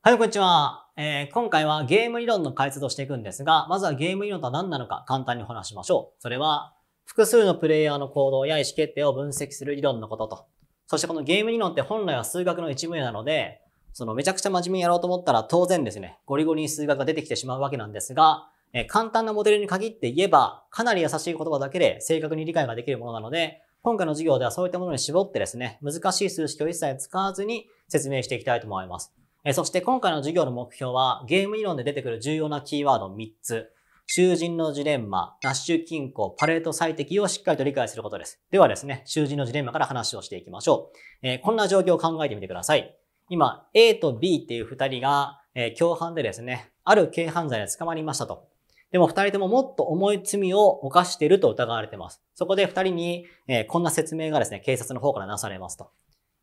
はい、こんにちは。えー、今回はゲーム理論の解説をしていくんですが、まずはゲーム理論とは何なのか簡単にお話しましょう。それは、複数のプレイヤーの行動や意思決定を分析する理論のことと。そしてこのゲーム理論って本来は数学の一部なので、そのめちゃくちゃ真面目にやろうと思ったら当然ですね、ゴリゴリに数学が出てきてしまうわけなんですが、え簡単なモデルに限って言えば、かなり優しい言葉だけで正確に理解ができるものなので、今回の授業ではそういったものに絞ってですね、難しい数式を一切使わずに説明していきたいと思います。そして今回の授業の目標は、ゲーム理論で出てくる重要なキーワード3つ。囚人のジレンマ、ナッシュ均衡、パレート最適をしっかりと理解することです。ではですね、囚人のジレンマから話をしていきましょう。えー、こんな状況を考えてみてください。今、A と B っていう2人が、えー、共犯でですね、ある軽犯罪で捕まりましたと。でも2人とももっと重い罪を犯していると疑われています。そこで2人に、えー、こんな説明がですね、警察の方からなされますと。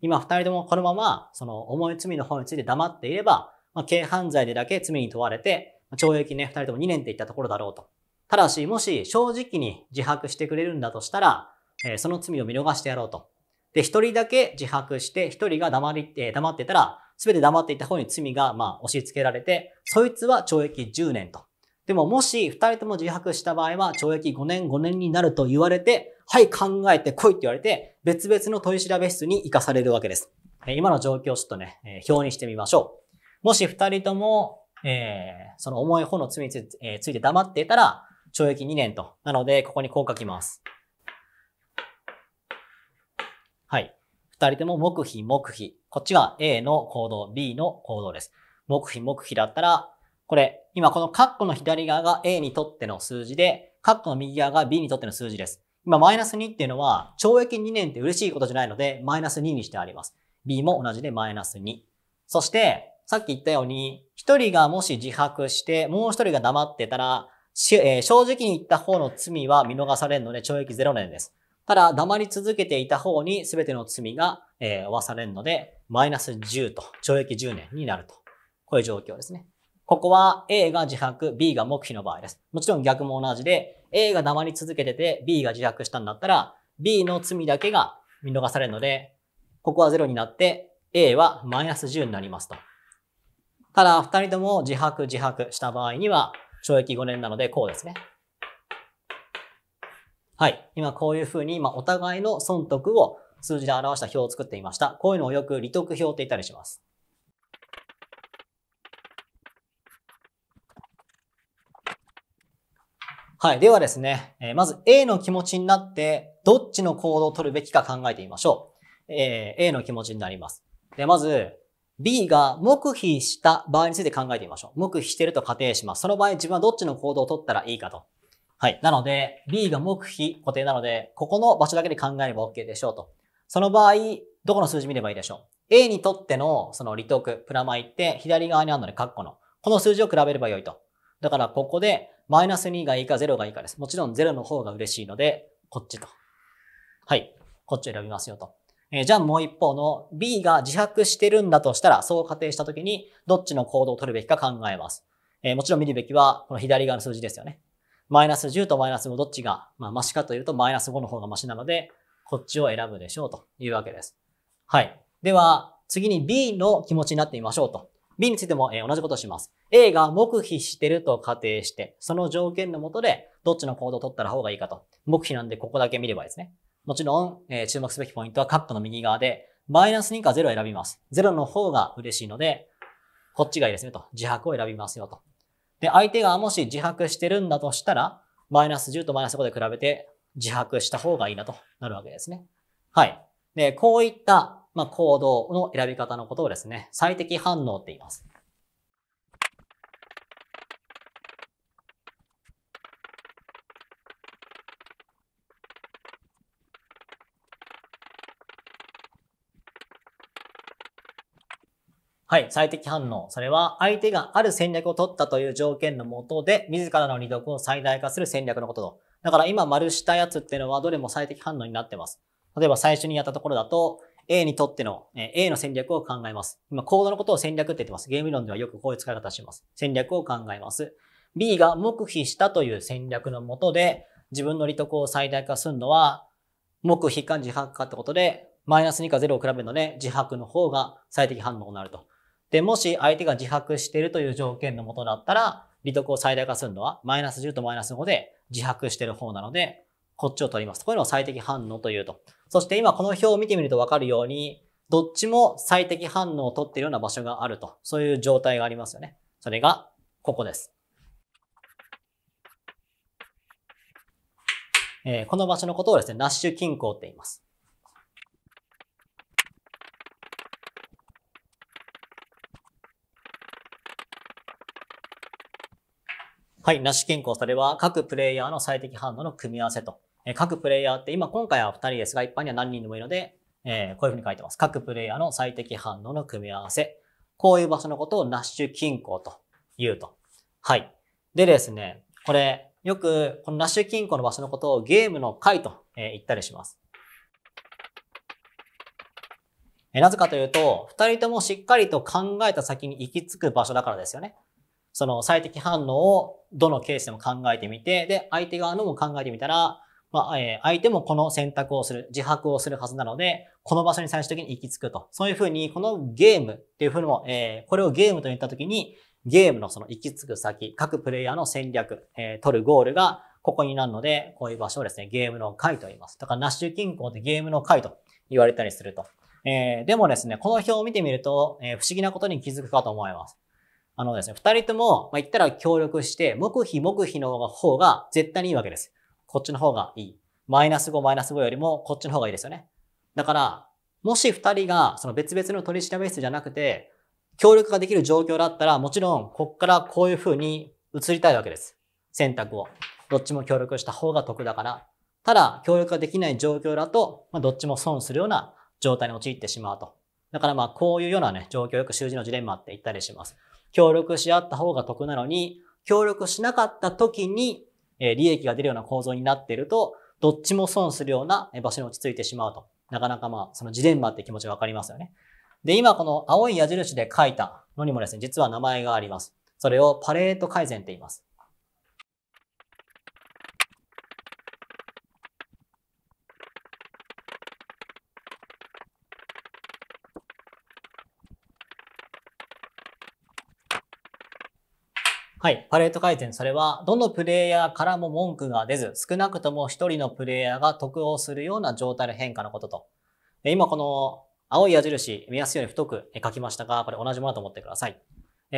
今二人ともこのまま、その重い罪の方について黙っていれば、まあ、軽犯罪でだけ罪に問われて、懲役ね、二人とも2年っていったところだろうと。ただし、もし正直に自白してくれるんだとしたら、えー、その罪を見逃してやろうと。で、一人だけ自白して、一人が黙り、えー、黙ってたら、すべて黙っていた方に罪が、まあ、押し付けられて、そいつは懲役10年とでももし二人とも自白した場合は懲役5年5年になると言われて、はい考えて来いって言われて、別々の取り調べ室に行かされるわけです。今の状況をちょっとね、表にしてみましょう。もし二人とも、えー、その重い方の罪について,、えー、ついて黙っていたら、懲役2年と。なので、ここにこう書きます。はい。二人とも黙秘黙秘。こっちが A の行動、B の行動です。黙秘黙秘だったら、これ、今このカッコの左側が A にとっての数字で、カッコの右側が B にとっての数字です。今、マイナス2っていうのは、懲役2年って嬉しいことじゃないので、マイナス2にしてあります。B も同じでマイナス2。そして、さっき言ったように、一人がもし自白して、もう一人が黙ってたら、えー、正直に言った方の罪は見逃されるので、懲役0年です。ただ、黙り続けていた方に全ての罪が、えー、負わされるので、マイナス10と、懲役10年になると。こういう状況ですね。ここは A が自白、B が黙秘の場合です。もちろん逆も同じで、A が黙り続けてて B が自白したんだったら、B の罪だけが見逃されるので、ここは0になって、A はマイナス10になりますと。ただ、二人とも自白、自白した場合には、懲役5年なので、こうですね。はい。今、こういうふうに、今、お互いの損得を数字で表した表を作っていました。こういうのをよく利得表って言ったりします。はい。ではですね、えまず A の気持ちになって、どっちの行動を取るべきか考えてみましょう。えー、A の気持ちになります。で、まず、B が黙秘した場合について考えてみましょう。黙秘してると仮定します。その場合、自分はどっちの行動を取ったらいいかと。はい。なので、B が黙秘固定なので、ここの場所だけで考えれば OK でしょうと。その場合、どこの数字見ればいいでしょう。A にとっての、その利得、プラマイって、左側にあるので、カッコの。この数字を比べればよいと。だからここで、マイナス2がいいか0がいいかです。もちろん0の方が嬉しいので、こっちと。はい。こっちを選びますよと。えー、じゃあもう一方の B が自白してるんだとしたら、そう仮定したときに、どっちの行動を取るべきか考えます。えー、もちろん見るべきは、この左側の数字ですよね。マイナス10とマイナス5どっちが、まあ、マシかというと、マイナス5の方がマシなので、こっちを選ぶでしょうというわけです。はい。では、次に B の気持ちになってみましょうと。B についても、え同じことをします。A が黙秘してると仮定して、その条件のもとで、どっちの行動を取ったら方がいいかと。黙秘なんでここだけ見ればいいですね。もちろん、えー、注目すべきポイントはカップの右側で、マイナス2か0を選びます。0の方が嬉しいので、こっちがいいですねと。自白を選びますよと。で、相手がもし自白してるんだとしたら、マイナス10とマイナス5で比べて自白した方がいいなとなるわけですね。はい。で、こういったまあ、行動の選び方のことをですね、最適反応って言います。はい、最適反応。それは、相手がある戦略を取ったという条件のもとで、自らの利得を最大化する戦略のことと。だから今丸したやつっていうのは、どれも最適反応になってます。例えば最初にやったところだと、A にとっての、え A の戦略を考えます。今、コードのことを戦略って言ってます。ゲーム理論ではよくこういう使い方します。戦略を考えます。B が黙秘したという戦略のもとで、自分の利得を最大化するのは、黙秘か自白かってことで、マイナス2か0を比べるので、自白の方が最適反応になると。で、もし相手が自白しているという条件のもとだったら、利得を最大化するのは、マイナス10とマイナス5で自白している方なので、こっちを取ります。こういうのを最適反応というと。そして今この表を見てみるとわかるように、どっちも最適反応を取っているような場所があると。そういう状態がありますよね。それが、ここです。えー、この場所のことをですね、ナッシュ均衡って言います。はい、ナッシュ均衡。それは各プレイヤーの最適反応の組み合わせと各プレイヤーって、今今回は2人ですが、一般には何人でもいいので、えこういうふうに書いてます。各プレイヤーの最適反応の組み合わせ。こういう場所のことをナッシュ均衡と言うと。はい。でですね、これ、よく、このナッシュ均衡の場所のことをゲームの回と言ったりします。なぜかというと、二人ともしっかりと考えた先に行き着く場所だからですよね。その最適反応をどのケースでも考えてみて、で、相手側のも考えてみたら、まあ、えー、相手もこの選択をする、自白をするはずなので、この場所に最終的に行き着くと。そういうふうに、このゲームっていうふうにも、えー、これをゲームと言ったときに、ゲームのその行き着く先、各プレイヤーの戦略、えー、取るゴールがここになるので、こういう場所をですね、ゲームの回と言います。だから、ナッシュ均衡でゲームの回と言われたりすると。えー、でもですね、この表を見てみると、えー、不思議なことに気づくかと思います。あのですね、二人とも、まあ、言ったら協力して、黙秘黙秘の方が絶対にいいわけです。こっちの方がいい。マイナス5、マイナス5よりもこっちの方がいいですよね。だから、もし二人がその別々の取調室じゃなくて、協力ができる状況だったら、もちろん、こっからこういう風に移りたいわけです。選択を。どっちも協力した方が得だから。ただ、協力ができない状況だと、まあ、どっちも損するような状態に陥ってしまうと。だからまあ、こういうようなね、状況よく習字のジレンマって言ったりします。協力し合った方が得なのに、協力しなかった時にえ利益が出るような構造になっていると、どっちも損するような場所に落ち着いてしまうと。なかなかまあ、そのジレンマって気持ちわかりますよね。で、今この青い矢印で書いたのにもですね、実は名前があります。それをパレート改善って言います。はい、パレート改善。それは、どのプレイヤーからも文句が出ず、少なくとも一人のプレイヤーが得をするような状態の変化のことと。今この青い矢印、見やすいように太く書きましたが、これ同じものだと思ってください。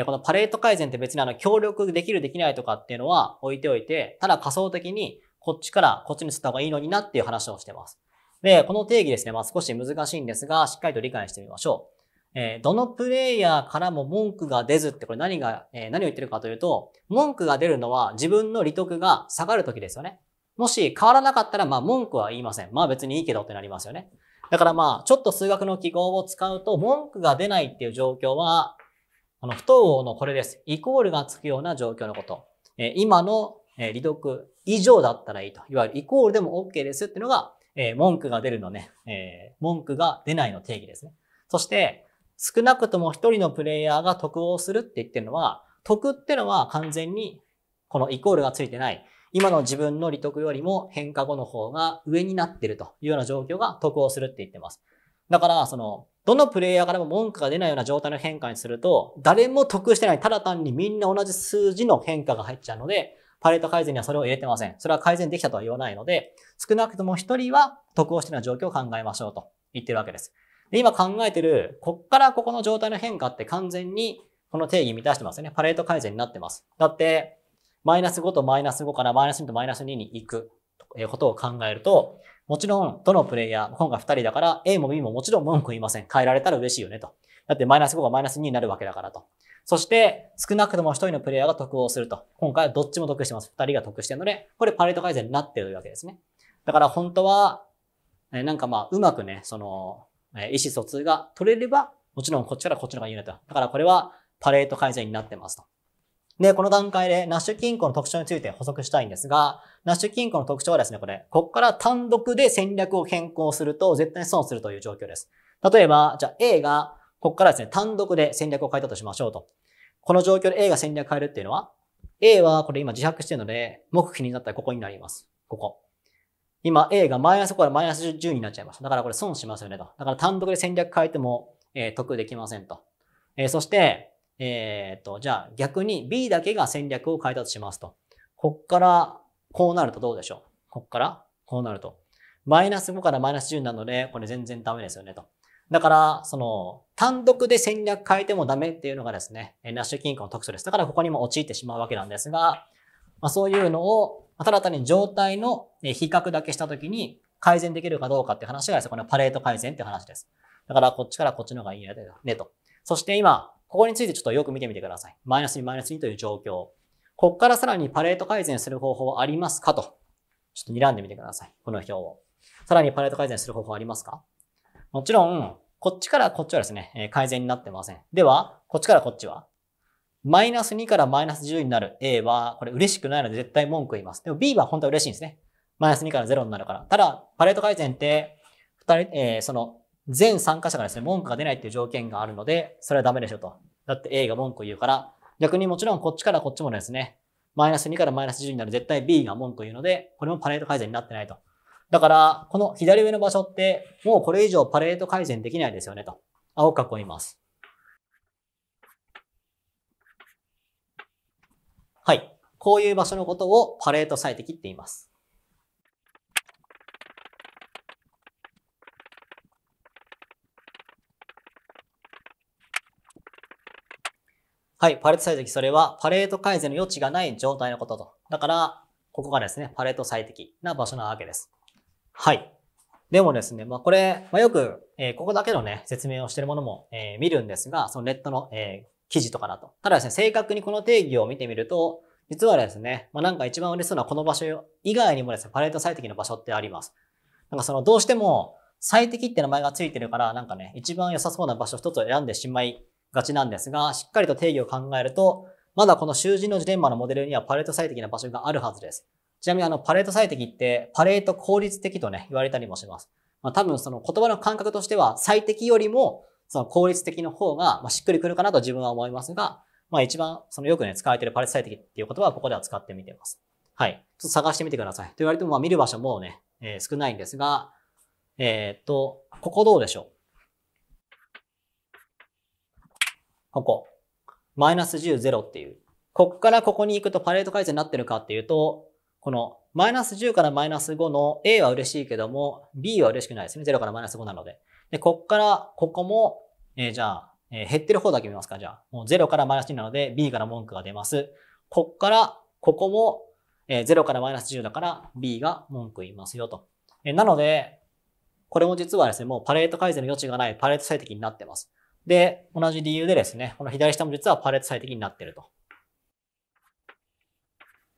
このパレート改善って別にあの協力できるできないとかっていうのは置いておいて、ただ仮想的にこっちからこっちに移った方がいいのになっていう話をしてます。で、この定義ですね、まあ少し難しいんですが、しっかりと理解してみましょう。えー、どのプレイヤーからも文句が出ずってこれ何が、えー、何を言ってるかというと、文句が出るのは自分の利得が下がる時ですよね。もし変わらなかったら、まあ文句は言いません。まあ別にいいけどってなりますよね。だからまあ、ちょっと数学の記号を使うと、文句が出ないっていう状況は、あの、不等号のこれです。イコールがつくような状況のこと。えー、今の、えー、利得以上だったらいいと。いわゆるイコールでも OK ですっていうのが、えー、文句が出るのね、えー、文句が出ないの定義ですね。そして、少なくとも一人のプレイヤーが得をするって言ってるのは、得ってのは完全にこのイコールがついてない。今の自分の利得よりも変化後の方が上になってるというような状況が得をするって言ってます。だから、その、どのプレイヤーからも文句が出ないような状態の変化にすると、誰も得してない、ただ単にみんな同じ数字の変化が入っちゃうので、パレート改善にはそれを入れてません。それは改善できたとは言わないので、少なくとも一人は得をしてない状況を考えましょうと言ってるわけです。で、今考えてる、こっからここの状態の変化って完全にこの定義満たしてますよね。パレート改善になってます。だって、マイナス5とマイナス5からマイナス2とマイナス2に行くことを考えると、もちろん、どのプレイヤー、今回2人だから、A も B ももちろん文句言いません。変えられたら嬉しいよねと。だって、マイナス5がマイナス2になるわけだからと。そして、少なくとも1人のプレイヤーが得をすると。今回はどっちも得してます。2人が得してるので、これパレート改善になってるわけですね。だから本当は、なんかまあ、うまくね、その、え意思疎通が取れれば、もちろんこっちからこっちの方がいいねと。だからこれはパレート改善になってますと。で、この段階でナッシュ金庫の特徴について補足したいんですが、ナッシュ金庫の特徴はですね、これ、こっから単独で戦略を変更すると絶対に損するという状況です。例えば、じゃあ A が、こっからですね、単独で戦略を変えたとしましょうと。この状況で A が戦略変えるっていうのは、A はこれ今自白してるので、目標になったらここになります。ここ。今 A がマイナスこれマイナス10になっちゃいます。だからこれ損しますよねと。だから単独で戦略変えても、えー、得できませんと。えー、そして、えー、っと、じゃあ逆に B だけが戦略を変えたとしますと。こっからこうなるとどうでしょうこっからこうなると。マイナス5からマイナス10なので、これ全然ダメですよねと。だから、その、単独で戦略変えてもダメっていうのがですね、ナッシュ金庫の特徴です。だからここにも陥ってしまうわけなんですが、まあ、そういうのを、ただ単に状態の比較だけしたときに改善できるかどうかって話がですね、このパレート改善って話です。だからこっちからこっちの方がいいやねと。そして今、ここについてちょっとよく見てみてください。マイナス2マイナス2という状況。こっからさらにパレート改善する方法はありますかと。ちょっと睨んでみてください。この表を。さらにパレート改善する方法ありますかもちろん、こっちからこっちはですね、改善になってません。では、こっちからこっちはマイナス2からマイナス10になる A は、これ嬉しくないので絶対文句言います。でも B は本当は嬉しいんですね。マイナス2から0になるから。ただ、パレート改善って、二人、えー、その、全参加者がですね、文句が出ないっていう条件があるので、それはダメでしょと。だって A が文句言うから、逆にもちろんこっちからこっちもですね、マイナス2からマイナス10になる絶対 B が文句言うので、これもパレート改善になってないと。だから、この左上の場所って、もうこれ以上パレート改善できないですよねと。青く囲います。はい。こういう場所のことをパレート最適って言います。はい。パレート最適、それはパレート改善の余地がない状態のことと。だから、ここがですね、パレート最適な場所なわけです。はい。でもですね、まあこれ、まあ、よく、えー、ここだけのね、説明をしているものも、えー、見るんですが、そのネットの、えー、記事とかだと。ただですね、正確にこの定義を見てみると、実はですね、まあ、なんか一番嬉しそうなこの場所以外にもですね、パレート最適の場所ってあります。なんかその、どうしても、最適って名前がついてるから、なんかね、一番良さそうな場所一つ選んでしまいがちなんですが、しっかりと定義を考えると、まだこの囚人のジレンマのモデルにはパレート最適な場所があるはずです。ちなみにあの、パレート最適って、パレート効率的とね、言われたりもします。まあ、多分その言葉の感覚としては、最適よりもその効率的の方が、ましっくりくるかなと自分は思いますが、まあ一番、そのよくね、使われてるパレストイ適っていう言葉はここでは使ってみてます。はい。ちょっと探してみてください。と言われても、まあ見る場所もね、えー、少ないんですが、えっ、と、ここどうでしょうここ。マイナス10、0っていう。ここからここに行くとパレート改善になってるかっていうと、このマイナス10からマイナス5の A は嬉しいけども、B は嬉しくないですね。0からマイナス5なので。で、こっから、ここも、えー、じゃあ、えー、減ってる方だけ見ますか、じゃあ。もう0からマイナス2なので、B から文句が出ます。こっから、ここも、えー、0からマイナス10だから、B が文句言いますよと。えー、なので、これも実はですね、もうパレート改善の余地がないパレート最適になってます。で、同じ理由でですね、この左下も実はパレート最適になってると。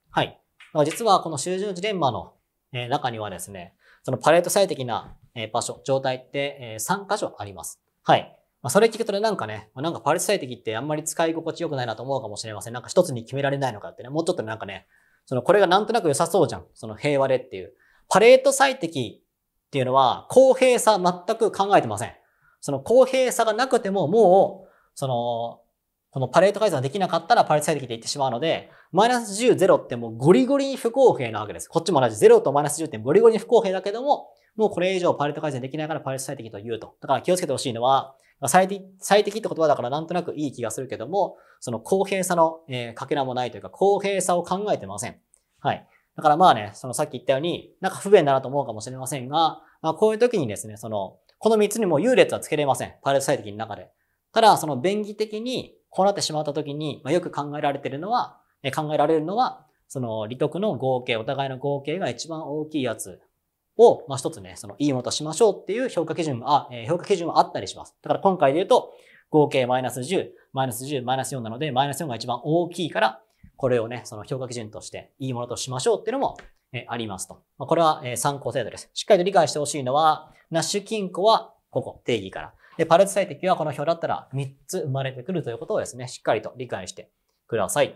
はい。実はこの集中ジレンマの中にはですね、そのパレート最適なえ場所、状態って、え3箇所あります。はい。まそれ聞くとね、なんかね、なんかパレス最適ってあんまり使い心地良くないなと思うかもしれません。なんか一つに決められないのかってね、もうちょっとなんかね、そのこれがなんとなく良さそうじゃん。その平和でっていう。パレート最適っていうのは公平さ全く考えてません。その公平さがなくてももう、そのこのパレート改善できなかったらパレート最適でいってしまうので、マイナス10、0ってもうゴリゴリに不公平なわけです。こっちも同じ。0とマイナス10ってゴリゴリに不公平だけども、もうこれ以上パレート改善できないからパレート最適と言うと。だから気をつけてほしいのは、最適最適って言葉だからなんとなくいい気がするけども、その公平さの、えー、かけらもないというか、公平さを考えてません。はい。だからまあね、そのさっき言ったように、なんか不便だなと思うかもしれませんが、まあ、こういう時にですね、その、この3つにも優劣はつけれません。パレート最適の中で。ただ、その便宜的に、こうなってしまった時に、まあ、よく考えられてるのは、え考えられるのは、その利得の合計、お互いの合計が一番大きいやつを、まあ、一つね、そのいいものとしましょうっていう評価基準あ、え評価基準はあったりします。だから今回で言うと、合計マイナス10、マイナス10、マイナス4なので、マイナス4が一番大きいから、これをね、その評価基準としていいものとしましょうっていうのも、えありますと。まあ、これは、え参考程度です。しっかりと理解してほしいのは、ナッシュ金庫はここ、定義から。で、パルツ最適はこの表だったら3つ生まれてくるということをですね、しっかりと理解してください。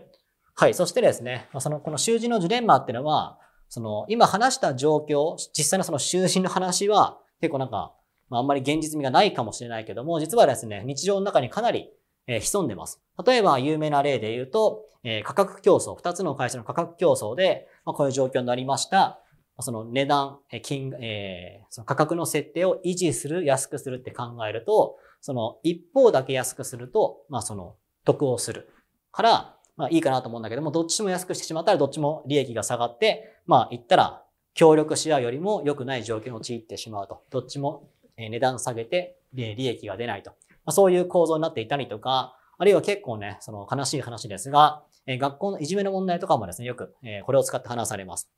はい。そしてですね、その、この習字のジュレンマっていうのは、その、今話した状況、実際のその囚人の話は、結構なんか、まあ、あんまり現実味がないかもしれないけども、実はですね、日常の中にかなり、えー、潜んでます。例えば、有名な例で言うと、えー、価格競争、2つの会社の価格競争で、まあ、こういう状況になりました。その値段、金、えー、その価格の設定を維持する、安くするって考えると、その一方だけ安くすると、まあその得をするから、まあいいかなと思うんだけども、どっちも安くしてしまったらどっちも利益が下がって、まあ言ったら協力し合うよりも良くない状況に陥ってしまうと。どっちも値段下げて利益が出ないと。まあ、そういう構造になっていたりとか、あるいは結構ね、その悲しい話ですが、学校のいじめの問題とかもですね、よくこれを使って話されます。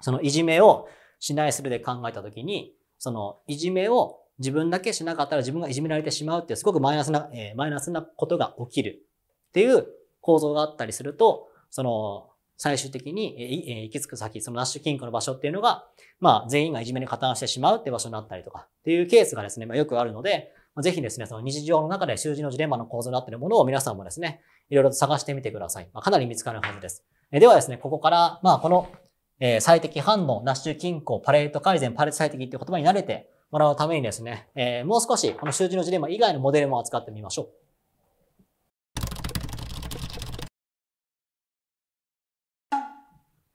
そのいじめをしないするで考えたときに、そのいじめを自分だけしなかったら自分がいじめられてしまうっていうすごくマイナスな、えー、マイナスなことが起きるっていう構造があったりすると、その最終的に、えー、行き着く先、そのナッシュ金庫の場所っていうのが、まあ全員がいじめに加担してしまうって場所になったりとかっていうケースがですね、まあ、よくあるので、ぜひですね、その日常の中で習字のジレンマの構造になっているものを皆さんもですね、いろいろと探してみてください。まあ、かなり見つかるはずです。えではですね、ここから、まあこのえー、最適反応、ナッシュ均衡、パレート改善、パレート最適っていう言葉に慣れてもらうためにですね、えー、もう少しこの数字のジレンマ以外のモデルも扱ってみましょう。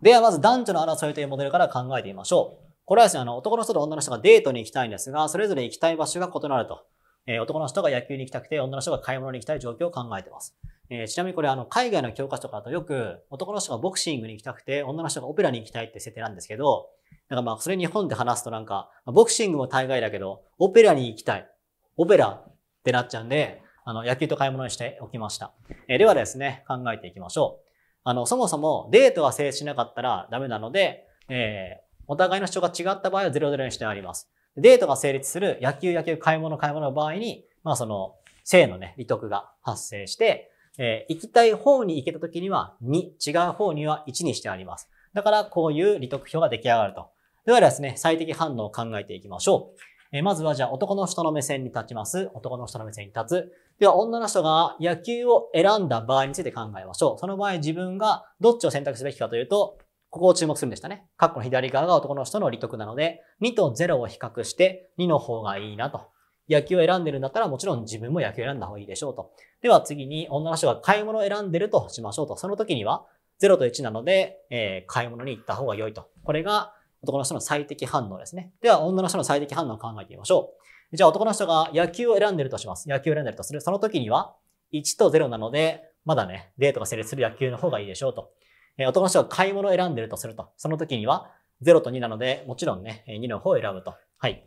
ではまず男女の争いというモデルから考えてみましょう。これはですね、あの、男の人と女の人がデートに行きたいんですが、それぞれ行きたい場所が異なると。え男の人が野球に行きたくて、女の人が買い物に行きたい状況を考えてます。えちなみにこれ、あの、海外の教科書とかだとよく、男の人がボクシングに行きたくて、女の人がオペラに行きたいって設定なんですけど、なんかまあ、それ日本で話すとなんか、ボクシングも大概だけど、オペラに行きたい。オペラってなっちゃうんで、あの、野球と買い物にしておきました。えではですね、考えていきましょう。あの、そもそもデートが制止しなかったらダメなので、えー、お互いの主張が違った場合は00にしてあります。デートが成立する野球、野球、買い物、買い物の場合に、まあその、性のね、利得が発生して、えー、行きたい方に行けた時には2、違う方には1にしてあります。だからこういう利得表が出来上がると。ではですね、最適反応を考えていきましょう。えー、まずはじゃあ男の人の目線に立ちます。男の人の目線に立つ。では女の人が野球を選んだ場合について考えましょう。その場合自分がどっちを選択すべきかというと、ここを注目するんでしたね。ッコの左側が男の人の利得なので、2と0を比較して2の方がいいなと。野球を選んでるんだったらもちろん自分も野球を選んだ方がいいでしょうと。では次に女の人が買い物を選んでるとしましょうと。その時には0と1なので、えー、買い物に行った方が良いと。これが男の人の最適反応ですね。では女の人の最適反応を考えてみましょう。じゃあ男の人が野球を選んでるとします。野球を選んでるとする。その時には1と0なので、まだね、デートが成立する野球の方がいいでしょうと。え男の人が買い物を選んでるとすると、その時には0と2なので、もちろんね、2の方を選ぶと。はい。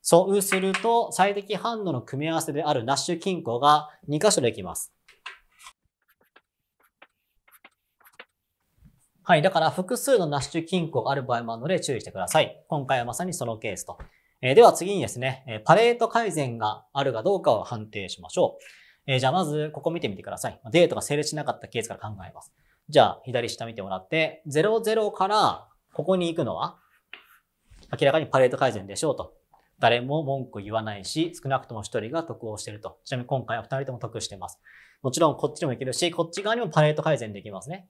そうすると、最適反応の組み合わせであるナッシュ均衡が2箇所できます。はい。だから、複数のナッシュ均衡がある場合もあるので注意してください。今回はまさにそのケースと。えー、では次にですね、えパレート改善があるかどうかを判定しましょう。えー、じゃあまず、ここ見てみてください。デートが成立しなかったケースから考えます。じゃあ、左下見てもらって、00からここに行くのは、明らかにパレート改善でしょうと。誰も文句言わないし、少なくとも一人が得をしてると。ちなみに今回は二人とも得してます。もちろんこっちにもいけるし、こっち側にもパレート改善できますね。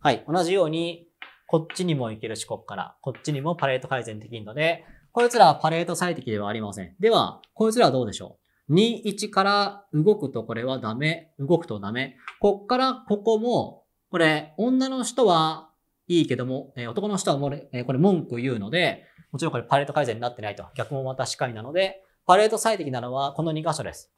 はい。同じように、こっちにも行けるし、こっから。こっちにもパレート改善できるので、こいつらはパレート最適ではありません。では、こいつらはどうでしょう2、1から動くとこれはダメ、動くとダメ。こっからここもこれ、女の人はいいけども、え男の人はもれえこれ文句言うので、もちろんこれパレート改善になってないと。逆もまたしかりなので、パレート最適なのはこの2箇所です。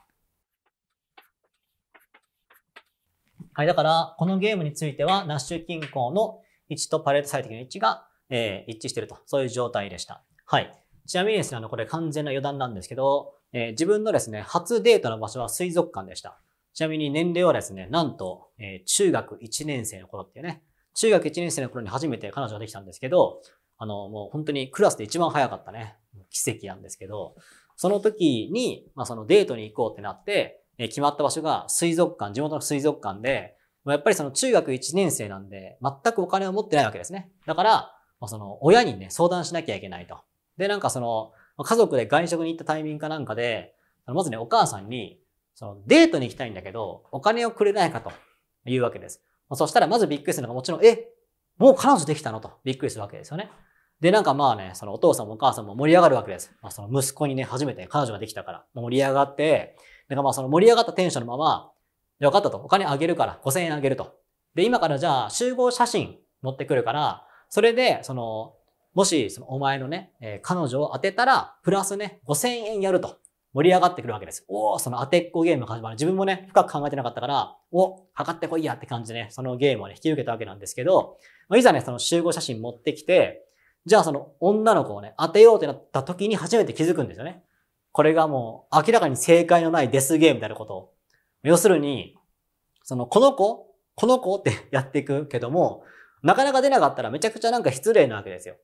はい、だから、このゲームについては、ナッシュ均衡の1とパレート最適の1が、えー、一致していると。そういう状態でした。はい。ちなみにですね、あの、これ完全な余談なんですけど、えー、自分のですね、初デートの場所は水族館でした。ちなみに年齢はですね、なんと、え中学1年生の頃っていうね、中学1年生の頃に初めて彼女ができたんですけど、あの、もう本当にクラスで一番早かったね、奇跡なんですけど、その時に、まあそのデートに行こうってなって、え決まった場所が水族館、地元の水族館で、やっぱりその中学1年生なんで、全くお金を持ってないわけですね。だから、まあ、その親にね、相談しなきゃいけないと。で、なんかその、家族で外食に行ったタイミングかなんかで、まずね、お母さんに、そのデートに行きたいんだけど、お金をくれないかというわけです。そしたらまずびっくりするのがもちろん、え、もう彼女できたのとびっくりするわけですよね。で、なんかまあね、そのお父さんもお母さんも盛り上がるわけです。まあその息子にね、初めて彼女ができたから、盛り上がって、なんかまあその盛り上がったテンションのまま、よかったと、お金あげるから、5000円あげると。で、今からじゃあ集合写真持ってくるから、それで、その、もし、そのお前のね、えー、彼女を当てたら、プラスね、5000円やると。盛り上がってくるわけです。おお、その当てっこゲームが始まる。自分もね、深く考えてなかったから、お測ってこいやって感じでね、そのゲームをね、引き受けたわけなんですけど、まあ、いざね、その集合写真持ってきて、じゃあその女の子をね、当てようってなった時に初めて気づくんですよね。これがもう明らかに正解のないデスゲームであること要するに、その、この子この子ってやっていくけども、なかなか出なかったらめちゃくちゃなんか失礼なわけですよ。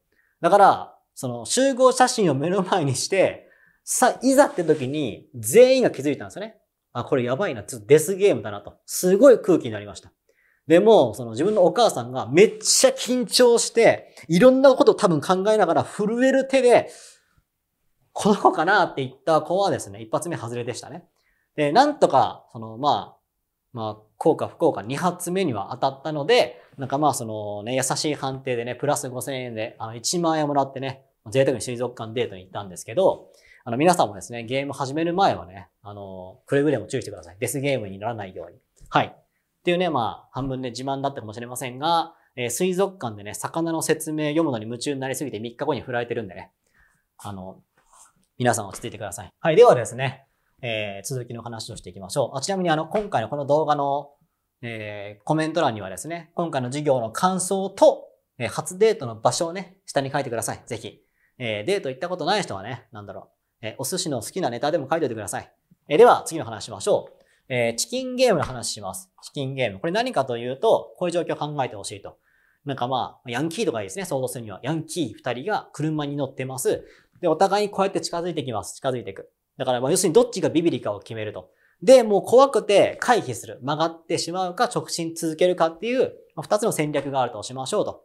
だから、その集合写真を目の前にして、さ、いざって時に全員が気づいたんですよね。あ、これやばいな。ちょっとデスゲームだなと。すごい空気になりました。でも、その自分のお母さんがめっちゃ緊張して、いろんなことを多分考えながら震える手で、この子かなって言った子はですね、一発目外れでしたね。で、なんとか、その、まあ、まあ、効果不効果二発目には当たったので、なんかまあそのね、優しい判定でね、プラス5000円で、あの1万円もらってね、贅沢に水族館デートに行ったんですけど、あの、皆さんもですね、ゲーム始める前はね、あの、くれぐれも注意してください。デスゲームにならないように。はい。っていうね、まあ、半分で、ね、自慢だったかもしれませんが、えー、水族館でね、魚の説明読むのに夢中になりすぎて3日後に振られてるんでね、あの、皆さん落ち着いてください。はい。ではですね、えー、続きの話をしていきましょう。あちなみにあの、今回のこの動画の、えー、コメント欄にはですね、今回の授業の感想と、えー、初デートの場所をね、下に書いてください。ぜひ。えー、デート行ったことない人はね、なんだろう。えお寿司の好きなネタでも書いておいてください。えでは、次の話しましょう。えチキンゲームの話します。チキンゲーム。これ何かというと、こういう状況を考えてほしいと。なんかまあ、ヤンキーとかいいですね、想像するには。ヤンキー二人が車に乗ってます。で、お互いにこうやって近づいてきます。近づいていく。だから、まあ、要するにどっちがビビリかを決めると。で、もう怖くて回避する。曲がってしまうか、直進続けるかっていう、二つの戦略があるとしましょうと。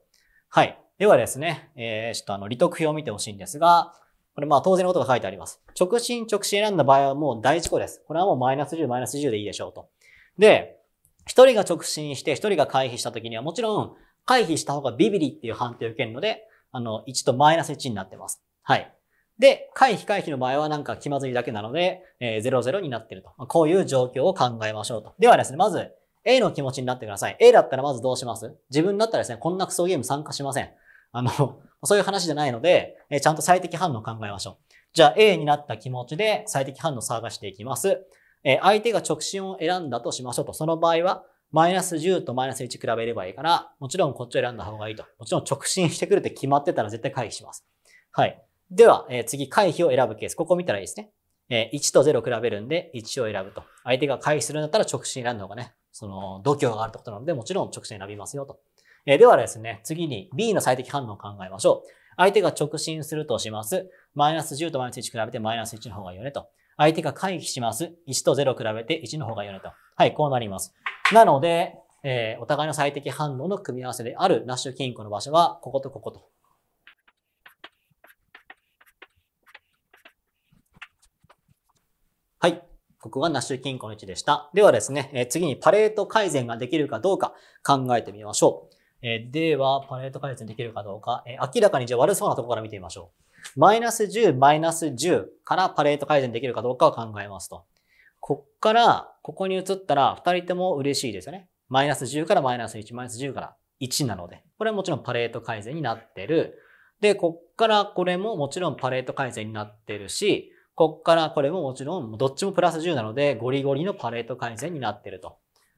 はい。ではですね、えー、ちょっとあの、利得表を見てほしいんですが、これまあ当然のことが書いてあります。直進直進選んだ場合はもう第一項です。これはもうマイナス10、マイナス10でいいでしょうと。で、一人が直進して一人が回避した時にはもちろん回避した方がビビリっていう判定を受けるので、あの、1とマイナス1になってます。はい。で、回避回避の場合はなんか気まずいだけなので、えー、00になってると。こういう状況を考えましょうと。ではですね、まず A の気持ちになってください。A だったらまずどうします自分だったらですね、こんなクソゲーム参加しません。あの、そういう話じゃないので、えちゃんと最適反応を考えましょう。じゃあ A になった気持ちで最適反応を探していきます。え相手が直進を選んだとしましょうと、その場合は、マイナス10とマイナス1比べればいいから、もちろんこっちを選んだ方がいいと。もちろん直進してくるって決まってたら絶対回避します。はい。では、え次、回避を選ぶケース。ここ見たらいいですね。え1と0比べるんで、1を選ぶと。相手が回避するんだったら直進選んだ方がね、その、度胸があるってことなので、もちろん直進選びますよと。えー、ではですね、次に B の最適反応を考えましょう。相手が直進するとします。マイナス10とマイナス1比べてマイナス1の方がいいよねと。相手が回避します。1と0比べて1の方がいいよねと。はい、こうなります。なので、えー、お互いの最適反応の組み合わせであるナッシュ金庫の場所は、こことここと。はい。ここがナッシュ金庫の位置でした。ではですね、えー、次にパレート改善ができるかどうか考えてみましょう。えー、では、パレート改善できるかどうか、えー、明らかにじゃ悪そうなところから見てみましょう。マイナス10、マイナス10からパレート改善できるかどうかを考えますと。こっから、ここに移ったら、二人とも嬉しいですよね。マイナス10からマイナス1、マイナス10から1なので。これはもちろんパレート改善になってる。で、こっからこれももちろんパレート改善になってるし、こっからこれももちろん、どっちもプラス10なので、ゴリゴリのパレート改善になってると。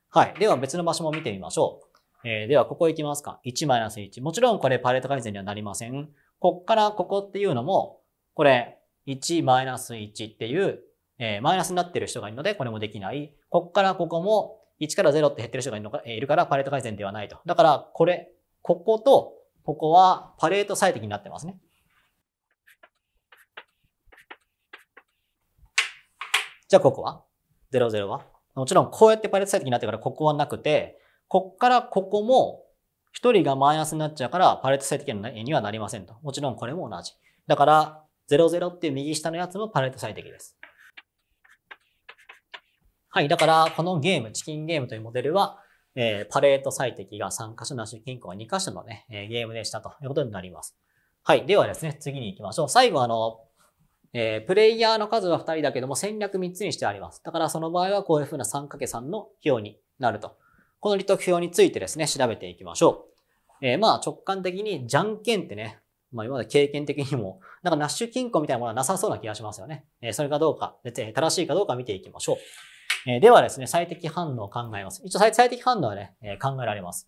はい。では別の場所も見てみましょう。えー、では、ここ行きますか。1-1。もちろんこれパレート改善にはなりません。こっからここっていうのも、これ、1-1っていう、えー、マイナスになってる人がいるので、これもできない。こっからここも、1から0って減ってる人がいるから、パレート改善ではないと。だから、これ、ここと、ここはパレート最適になってますね。じゃあ、ここは ?00 はもちろん、こうやってパレート最適になってから、ここはなくて、こっからここも一人がマイナスになっちゃうからパレット最適にはなりませんと。もちろんこれも同じ。だから、00っていう右下のやつもパレット最適です。はい。だから、このゲーム、チキンゲームというモデルは、えー、パレート最適が3箇所なし、金庫が2箇所のね、えー、ゲームでしたということになります。はい。ではですね、次に行きましょう。最後、あの、えー、プレイヤーの数は2人だけども戦略3つにしてあります。だからその場合はこういうふうな 3×3 の表になるとこの利得表についてですね、調べていきましょう。えー、まあ直感的にじゃんけんってね、まあ今まで経験的にも、なんかナッシュ金庫みたいなものはなさそうな気がしますよね。えー、それかどうか、正しいかどうか見ていきましょう。えー、ではですね、最適反応を考えます。一応最適反応はね、え考えられます。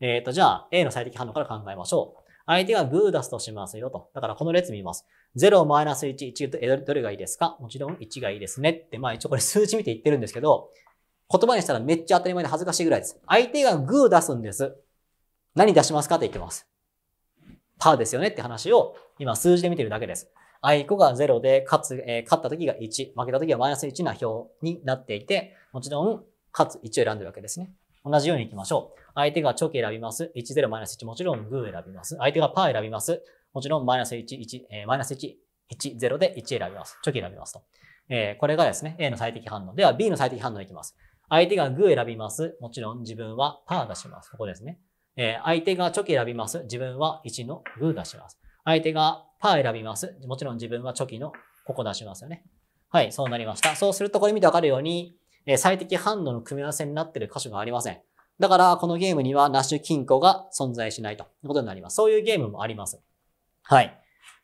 えっ、と、じゃあ A の最適反応から考えましょう。相手がグー出すとしますよと。だからこの列見ます。0、マイナス1、1、どれがいいですかもちろん1がいいですねって、まあ一応これ数値見て言ってるんですけど、言葉にしたらめっちゃ当たり前で恥ずかしいぐらいです。相手がグー出すんです。何出しますかって言ってます。パーですよねって話を今数字で見てるだけです。あいこが0で、勝つ、えー、勝った時が1、負けた時はマイナス1な表になっていて、もちろん、勝つ1を選んでるわけですね。同じように行きましょう。相手がチョキ選びます。10マイナス1。もちろんグー選びます。相手がパー選びます。もちろんマイナス1、1、えー、マイナス1、1、0で1選びます。チョキ選びますと。えー、これがですね、A の最適反応。では B の最適反応いきます。相手がグー選びます。もちろん自分はパー出します。ここですね。えー、相手がチョキ選びます。自分は1のグー出します。相手がパー選びます。もちろん自分はチョキのここ出しますよね。はい、そうなりました。そうするとこれ見てわかるように、えー、最適反応の組み合わせになっている箇所がありません。だから、このゲームにはナッシュ金庫が存在しないということになります。そういうゲームもあります。はい。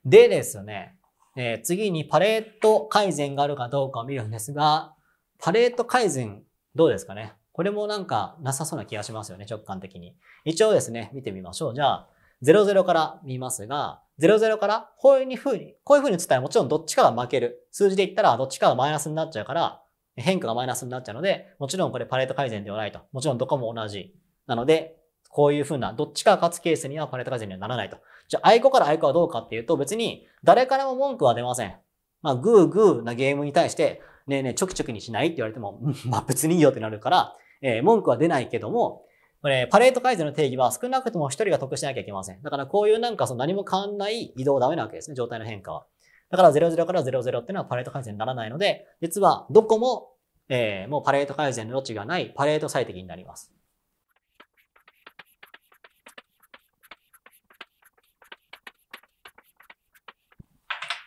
でですね、えー、次にパレート改善があるかどうかを見るんですが、パレート改善どうですかね。これもなんかなさそうな気がしますよね、直感的に。一応ですね、見てみましょう。じゃあ、00から見ますが、00からこういうふうに、こういうふうに打つたらもちろんどっちかが負ける。数字で言ったらどっちかがマイナスになっちゃうから、変化がマイナスになっちゃうので、もちろんこれパレート改善ではないと。もちろんどこも同じ。なので、こういうふうな、どっちかが勝つケースにはパレート改善にはならないと。じゃあ、愛子から愛子はどうかっていうと、別に誰からも文句は出ません。まあ、グーグーなゲームに対して、ねえねえ、ちょくちょくにしないって言われても、うん、まあ別にいいよってなるから、えー、文句は出ないけども、これ、パレート改善の定義は少なくとも一人が得しなきゃいけません。だからこういうなんかその何も変わんない移動ダメなわけですね、状態の変化は。だから00から00っていうのはパレート改善にならないので、実はどこも、えー、もうパレート改善の余地がないパレート最適になります。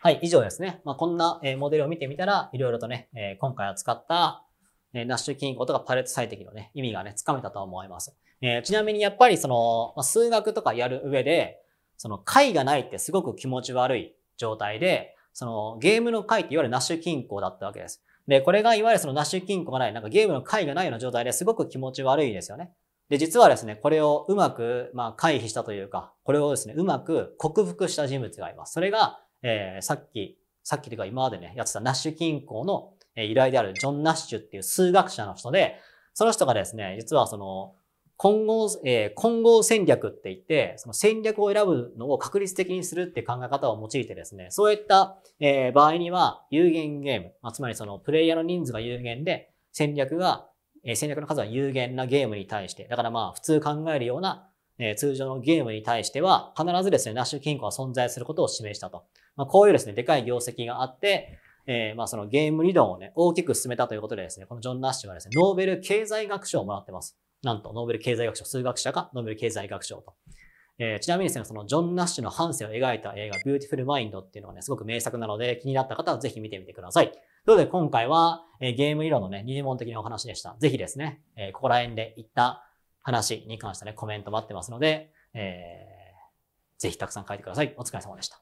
はい、以上ですね。まあ、こんな、えモデルを見てみたら、いろいろとね、え今回扱った、えナッシュ均衡とかパレット最適のね、意味がね、つかめたと思います。えちなみにやっぱりその、ま数学とかやる上で、その解がないってすごく気持ち悪い状態で、そのゲームの解っていわゆるナッシュ均衡だったわけです。で、これがいわゆるそのナッシュ均衡がない、なんかゲームの解がないような状態ですごく気持ち悪いですよね。で、実はですね、これをうまく、まあ、回避したというか、これをですね、うまく克服した人物がいます。それが、えー、さっき、さっきというか今までね、やってたナッシュ銀行の依頼であるジョン・ナッシュっていう数学者の人で、その人がですね、実はその、混合、えー、混合戦略って言って、その戦略を選ぶのを確率的にするっていう考え方を用いてですね、そういった、えー、場合には有限ゲーム、まあ、つまりそのプレイヤーの人数が有限で、戦略が、えー、戦略の数は有限なゲームに対して、だからまあ普通考えるような、えー、通常のゲームに対しては、必ずですね、ナッシュ金庫は存在することを示したと。まあ、こういうですね、でかい業績があって、えー、まあそのゲーム理論をね、大きく進めたということでですね、このジョン・ナッシュはですね、ノーベル経済学賞をもらってます。なんと、ノーベル経済学賞、数学者がノーベル経済学賞と。えー、ちなみにですね、そのジョン・ナッシュの半生を描いた映画、ビューティフル・マインドっていうのはね、すごく名作なので、気になった方はぜひ見てみてください。ということで、今回は、えー、ゲーム理論のね、入門的なお話でした。ぜひですね、えー、ここら辺で言った話に関してね、コメント待ってますので、えー、ぜひたくさん書いてください。お疲れ様でした。